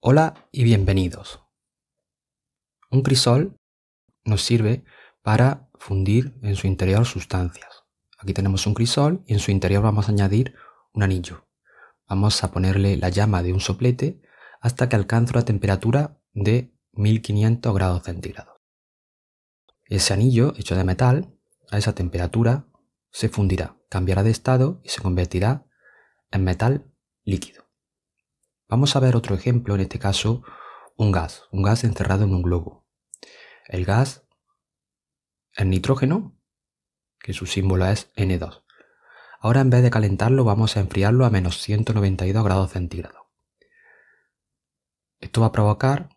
Hola y bienvenidos. Un crisol nos sirve para fundir en su interior sustancias. Aquí tenemos un crisol y en su interior vamos a añadir un anillo. Vamos a ponerle la llama de un soplete hasta que alcance la temperatura de 1500 grados centígrados. Ese anillo hecho de metal a esa temperatura se fundirá, cambiará de estado y se convertirá en metal líquido. Vamos a ver otro ejemplo, en este caso un gas, un gas encerrado en un globo. El gas, el nitrógeno, que su símbolo es N2. Ahora en vez de calentarlo vamos a enfriarlo a menos 192 grados centígrados. Esto va a provocar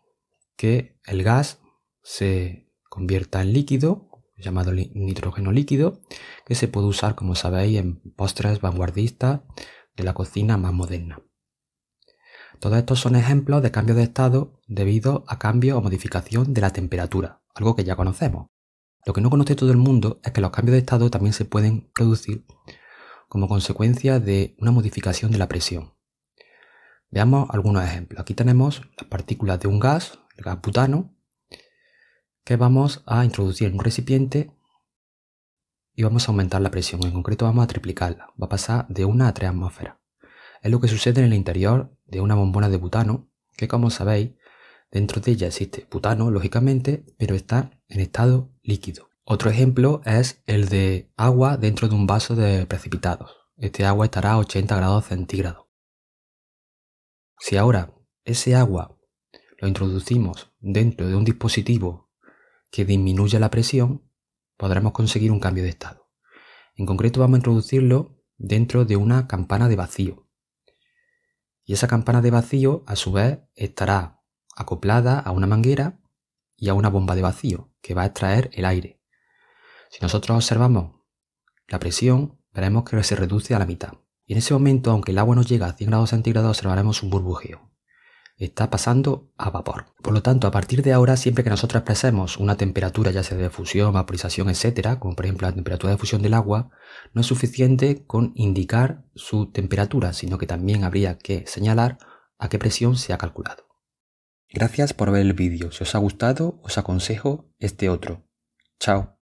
que el gas se convierta en líquido, llamado nitrógeno líquido, que se puede usar, como sabéis, en postres vanguardistas de la cocina más moderna. Todos estos son ejemplos de cambios de estado debido a cambio o modificación de la temperatura, algo que ya conocemos. Lo que no conoce todo el mundo es que los cambios de estado también se pueden producir como consecuencia de una modificación de la presión. Veamos algunos ejemplos. Aquí tenemos las partículas de un gas, el gas butano, que vamos a introducir en un recipiente y vamos a aumentar la presión. En concreto vamos a triplicarla. Va a pasar de 1 a tres atmósferas. Es lo que sucede en el interior de una bombona de butano, que como sabéis, dentro de ella existe butano, lógicamente, pero está en estado líquido. Otro ejemplo es el de agua dentro de un vaso de precipitados. Este agua estará a 80 grados centígrados. Si ahora ese agua lo introducimos dentro de un dispositivo que disminuya la presión, podremos conseguir un cambio de estado. En concreto vamos a introducirlo dentro de una campana de vacío. Y esa campana de vacío, a su vez, estará acoplada a una manguera y a una bomba de vacío que va a extraer el aire. Si nosotros observamos la presión, veremos que se reduce a la mitad. Y en ese momento, aunque el agua no llega a 100 grados centígrados, observaremos un burbujeo está pasando a vapor. Por lo tanto, a partir de ahora, siempre que nosotros expresemos una temperatura, ya sea de fusión, vaporización, etcétera, como por ejemplo la temperatura de fusión del agua, no es suficiente con indicar su temperatura, sino que también habría que señalar a qué presión se ha calculado. Gracias por ver el vídeo. Si os ha gustado, os aconsejo este otro. Chao.